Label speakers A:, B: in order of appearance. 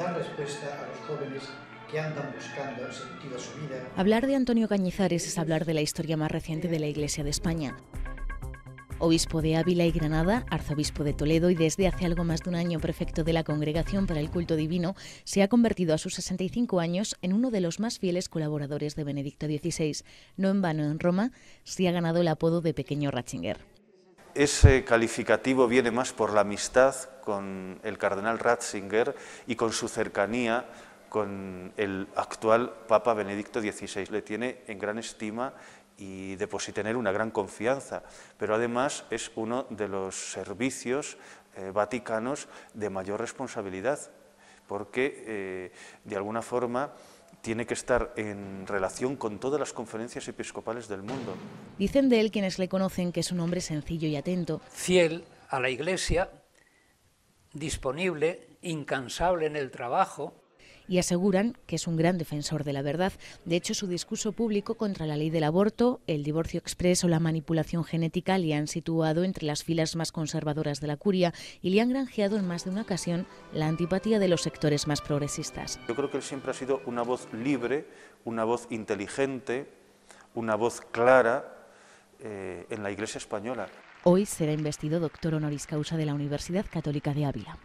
A: dar respuesta a los jóvenes que andan buscando su vida. Hablar de Antonio Cañizares es hablar de la historia más reciente de la Iglesia de España. Obispo de Ávila y Granada, arzobispo de Toledo y desde hace algo más de un año prefecto de la Congregación para el Culto Divino, se ha convertido a sus 65 años en uno de los más fieles colaboradores de Benedicto XVI. No en vano en Roma se ha ganado el apodo de Pequeño Ratzinger.
B: Ese calificativo viene más por la amistad con el cardenal Ratzinger y con su cercanía con el actual Papa Benedicto XVI. Le tiene en gran estima y por sí tener una gran confianza, pero además es uno de los servicios eh, vaticanos de mayor responsabilidad, porque eh, de alguna forma tiene que estar en relación con todas las conferencias episcopales del mundo.
A: Dicen de él quienes le conocen que es un hombre sencillo y atento.
B: Fiel a la Iglesia, disponible, incansable en el
A: trabajo, y aseguran que es un gran defensor de la verdad. De hecho, su discurso público contra la ley del aborto, el divorcio expreso, la manipulación genética le han situado entre las filas más conservadoras de la curia y le han granjeado en más de una ocasión la antipatía de los sectores más progresistas.
B: Yo creo que él siempre ha sido una voz libre, una voz inteligente, una voz clara eh, en la Iglesia española.
A: Hoy será investido doctor honoris causa de la Universidad Católica de Ávila.